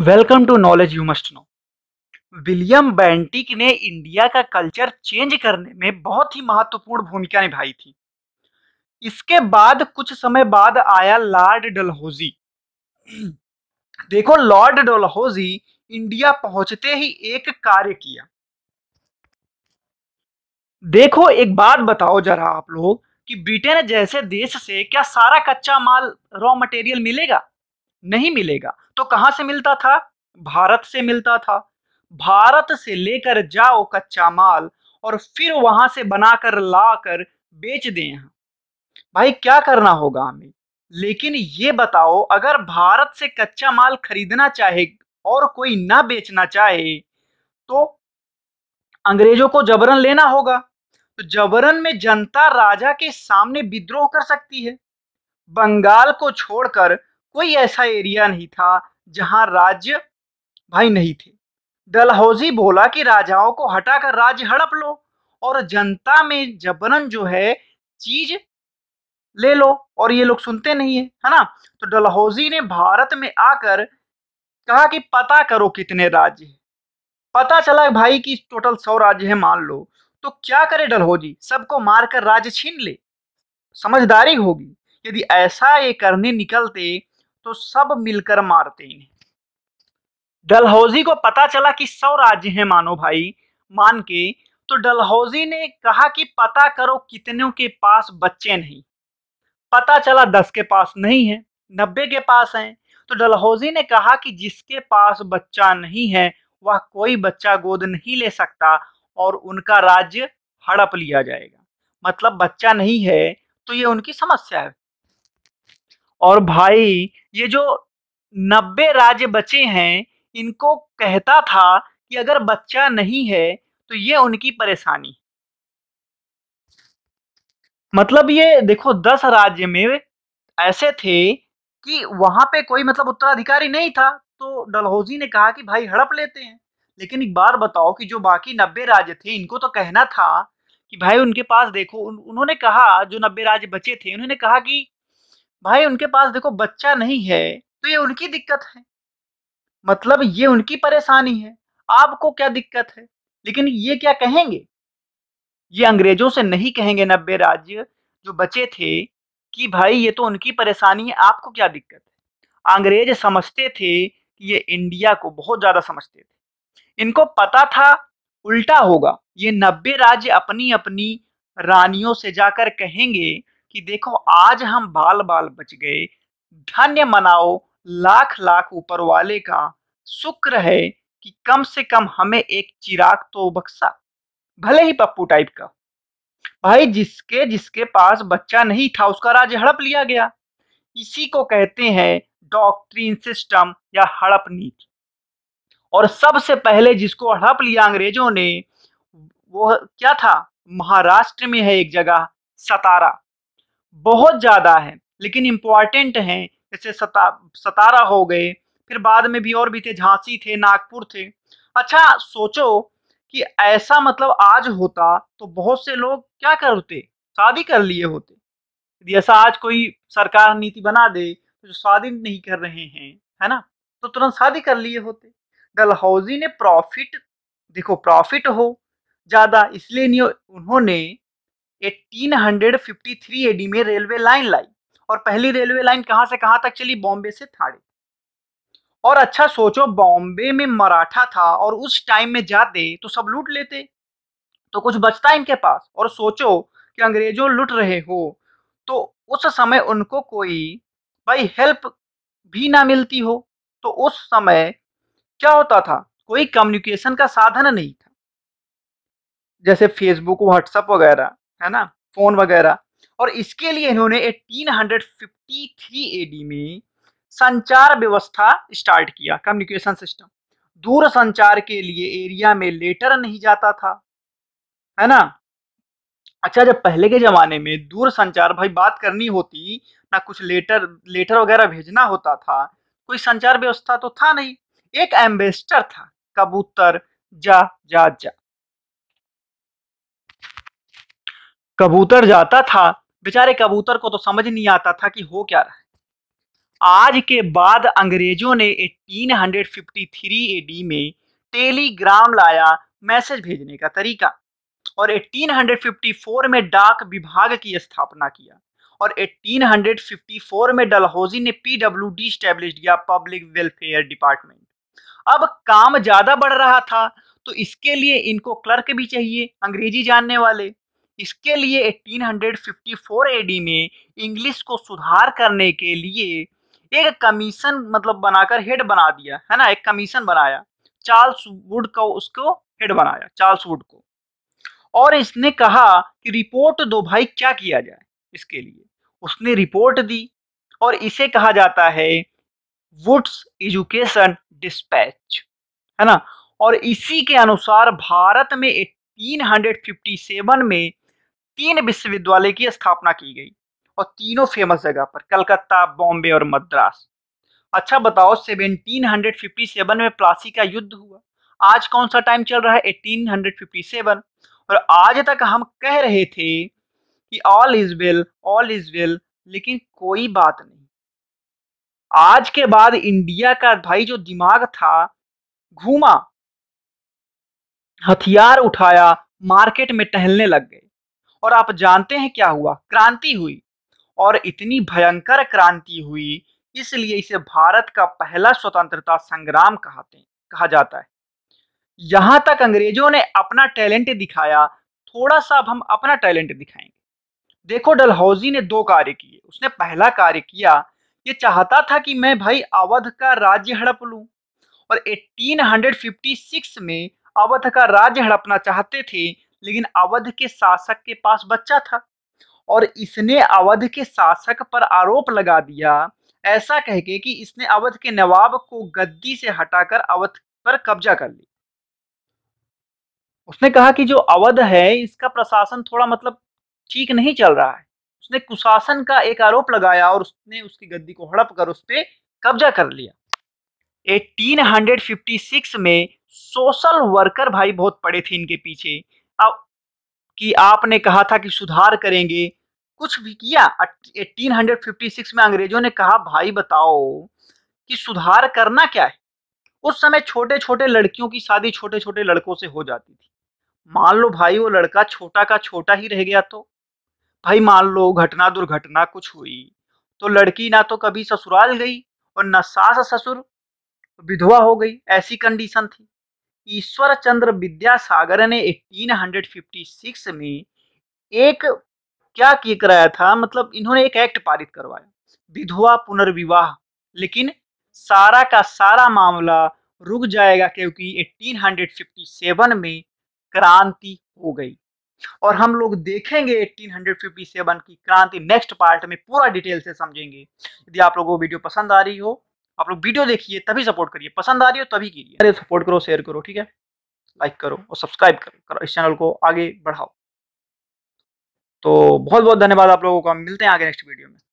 welcome to knowledge you must know William Bentinck ने India का culture change करने में बहुत ही महत्वपूर्ण भूमिका निभाई थी इसके बाद कुछ समय बाद आया लॉर्ड डलहोजी देखो लॉर्ड डलहोजी इंडिया पहुंचते ही एक कार्य किया देखो एक बात बताओ जरा आप लोग कि ब्रिटेन जैसे देश से क्या सारा कच्चा माल रॉ मटेरियल मिलेगा नहीं मिलेगा तो कहां से मिलता था भारत से मिलता था भारत से लेकर जाओ कच्चा माल और फिर वहां से बनाकर ला कर बेच दे भाई क्या करना होगा हमें लेकिन ये बताओ अगर भारत से कच्चा माल खरीदना चाहे और कोई ना बेचना चाहे तो अंग्रेजों को जबरन लेना होगा तो जबरन में जनता राजा के सामने विद्रोह कर सकती है बंगाल को छोड़कर कोई ऐसा एरिया नहीं था जहां राज्य भाई नहीं थे डलहौजी बोला कि राजाओं को हटाकर राज्य हड़प लो और जनता में जबरन जो है चीज ले लो और ये लोग सुनते नहीं है है ना तो डलहौजी ने भारत में आकर कहा कि पता करो कितने राज्य हैं पता चला भाई कि टोटल सौ राज्य है मान लो तो क्या करे डलहौजी सबको मारकर राज्य छीन ले समझदारी होगी यदि ऐसा ये करने निकलते तो सब मिलकर मारते इन्हें डलहौजी को पता चला कि सौ राज्य हैं मानो भाई मान के तो डलहौजी ने कहा कि पता करो कितने के पास बच्चे नहीं पता चला दस के पास नहीं है नब्बे के पास हैं तो डलहौजी ने कहा कि जिसके पास बच्चा नहीं है वह कोई बच्चा गोद नहीं ले सकता और उनका राज्य हड़प लिया जाएगा मतलब बच्चा नहीं है तो ये उनकी समस्या है और भाई ये जो नब्बे राज्य बचे हैं इनको कहता था कि अगर बच्चा नहीं है तो ये उनकी परेशानी मतलब ये देखो दस राज्य में ऐसे थे कि वहां पे कोई मतलब उत्तराधिकारी नहीं था तो डलहौजी ने कहा कि भाई हड़प लेते हैं लेकिन एक बार बताओ कि जो बाकी नब्बे राज्य थे इनको तो कहना था कि भाई उनके पास देखो उन, उन्होंने कहा जो नब्बे राज्य बचे थे उन्होंने कहा कि भाई उनके पास देखो बच्चा नहीं है तो ये उनकी दिक्कत है मतलब ये उनकी परेशानी है आपको क्या दिक्कत है लेकिन ये क्या कहेंगे ये अंग्रेजों से नहीं कहेंगे नब्बे राज्य जो बचे थे कि भाई ये तो उनकी परेशानी है आपको क्या दिक्कत है अंग्रेज समझते थे कि ये इंडिया को बहुत ज़्यादा समझते थे इनको पता था उल्टा होगा ये नब्बे राज्य अपनी अपनी रानियों से जाकर कहेंगे कि देखो आज हम बाल बाल बच गए धन्य मनाओ लाख लाख ऊपर वाले का शुक्र है कि कम से कम हमें एक चिराग तो बक्सा भले ही पप्पू टाइप का भाई जिसके जिसके पास बच्चा नहीं था उसका राज हड़प लिया गया इसी को कहते हैं डॉक्ट्रीन सिस्टम या हड़प नीति और सबसे पहले जिसको हड़प लिया अंग्रेजों ने वो क्या था महाराष्ट्र में है एक जगह सतारा बहुत ज़्यादा है लेकिन इम्पॉर्टेंट है जैसे सता सतारा हो गए फिर बाद में भी और भी थे झांसी थे नागपुर थे अच्छा सोचो कि ऐसा मतलब आज होता तो बहुत से लोग क्या करते शादी कर लिए होते यदि ऐसा आज कोई सरकार नीति बना दे तो जो शादी नहीं कर रहे हैं है ना तो तुरंत शादी कर लिए होते डलहौजी ने प्रॉफिट देखो प्रॉफिट हो ज़्यादा इसलिए नहीं उन्होंने 1853 एडी में रेलवे लाइन लाई और पहली रेलवे लाइन कहां से कहां तक चली बॉम्बे से थाड़े और अच्छा सोचो बॉम्बे में मराठा था और उस टाइम में जाते तो सब लूट लेते तो कुछ बचता इनके पास और सोचो कि अंग्रेजों लुट रहे हो तो उस समय उनको कोई भाई हेल्प भी ना मिलती हो तो उस समय क्या होता था कोई कम्युनिकेशन का साधन नहीं था जैसे फेसबुक व्हाट्सएप वगैरह है ना फोन वगैरह और इसके लिए इन्होंने 1853 एडी में संचार व्यवस्था स्टार्ट किया कम्युनिकेशन सिस्टम दूर संचार के लिए एरिया में लेटर नहीं जाता था है ना अच्छा जब पहले के जमाने में दूर संचार भाई बात करनी होती ना कुछ लेटर लेटर वगैरह भेजना होता था कोई संचार व्यवस्था तो था नहीं एक एम्बेसडर था कबूतर जा जा जा कबूतर जाता था बेचारे कबूतर को तो समझ नहीं आता था कि हो क्या रहा है आज के बाद अंग्रेजों ने 1853 एडी में टेलीग्राम लाया मैसेज भेजने का तरीका और 1854 में डाक विभाग की स्थापना किया और 1854 में डलहौजी ने डी स्टैब्लिश किया पब्लिक वेलफेयर डिपार्टमेंट अब काम ज्यादा बढ़ रहा था तो इसके लिए इनको क्लर्क भी चाहिए अंग्रेजी जानने वाले इसके लिए 1854 एडी में इंग्लिश को सुधार करने के लिए एक कमीशन मतलब बनाकर हेड बना दिया है ना एक कमीशन बनाया चार्ल्स वुड को उसको हेड बनाया चार्ल्स वुड को और इसने कहा कि रिपोर्ट दो भाई क्या किया जाए इसके लिए उसने रिपोर्ट दी और इसे कहा जाता है वुड्स एजुकेशन डिस्पैच है ना और इसी के अनुसार भारत में 1857 में तीन विश्वविद्यालय की स्थापना की गई और तीनों फेमस जगह पर कलकत्ता बॉम्बे और मद्रास अच्छा बताओ 1757 में प्लासी का युद्ध हुआ आज कौन सा टाइम चल रहा है 1857 और आज तक हम कह रहे थे कि all is well all is well लेकिन कोई बात नहीं आज के बाद इंडिया का भाई जो दिमाग था घूमा हथियार उठाया मार्केट में टहलने लग गए और आप जानते हैं क्या हुआ क्रांति हुई और इतनी भयंकर क्रांति हुई इसलिए इसे भारत का पहला स्वतंत्रता संग्राम कहते हैं कहा जाता है यहां तक अंग्रेजों ने अपना टैलेंट दिखाया थोड़ा सा अब हम अपना टैलेंट दिखाएंगे देखो डलहौजी ने दो कार्य किए उसने पहला कार्य किया ये चाहता था कि मैं भाई अवध का राज्य हड़प लूं और 1856 में अवध का राज्य हड़पना चाहते थे लेकिन अवध के शासक के पास बच्चा था और इसने अवध के शासक पर आरोप लगा दिया ऐसा कह के कि इसने अवध के नवाब को गद्दी से हटाकर अवध पर कब्जा कर लिया उसने कहा कि जो अवध है इसका प्रशासन थोड़ा मतलब ठीक नहीं चल रहा है उसने कुशासन का एक आरोप लगाया और उसने उसकी गद्दी को हड़प कर उस पर कब्जा कर लिया 1856 में सोशल वर्कर भाई बहुत पड़े थे इनके पीछे कि आपने कहा था कि सुधार करेंगे कुछ भी किया 1856 में अंग्रेजों ने कहा भाई बताओ कि सुधार करना क्या है उस समय छोटे छोटे लड़कियों की शादी छोटे छोटे लड़कों से हो जाती थी मान लो भाई वो लड़का छोटा का छोटा ही रह गया तो भाई मान लो घटना दुर्घटना कुछ हुई तो लड़की ना तो कभी ससुराल गई और न सास ससुर विधवा हो गई ऐसी कंडीशन थी ईश्वर चंद्र विद्यासागर ने 1856 में एक क्या किया कराया था मतलब इन्होंने एक एक्ट पारित करवाया विधवा पुनर्विवाह लेकिन सारा का सारा मामला रुक जाएगा क्योंकि 1857 में क्रांति हो गई और हम लोग देखेंगे 1857 की क्रांति नेक्स्ट पार्ट में पूरा डिटेल से समझेंगे यदि आप लोगों को वीडियो पसंद आ रही हो आप लोग वीडियो देखिए तभी सपोर्ट करिए पसंद आ रही हो तभी कीजिए अरे सपोर्ट करो शेयर करो ठीक है लाइक करो और सब्सक्राइब करो, करो इस चैनल को आगे बढ़ाओ तो बहुत बहुत धन्यवाद आप लोगों का मिलते हैं आगे नेक्स्ट वीडियो में